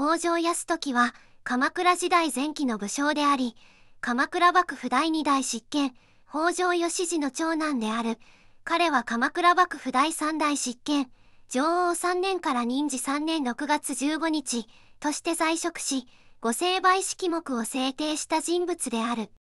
北条泰時は鎌倉時代前期の武将であり、鎌倉幕府第2代執権、北条義次の長男である。彼は鎌倉幕府第3代執権、女王3年から任時3年6月15日として在職し、御成敗式目を制定した人物である。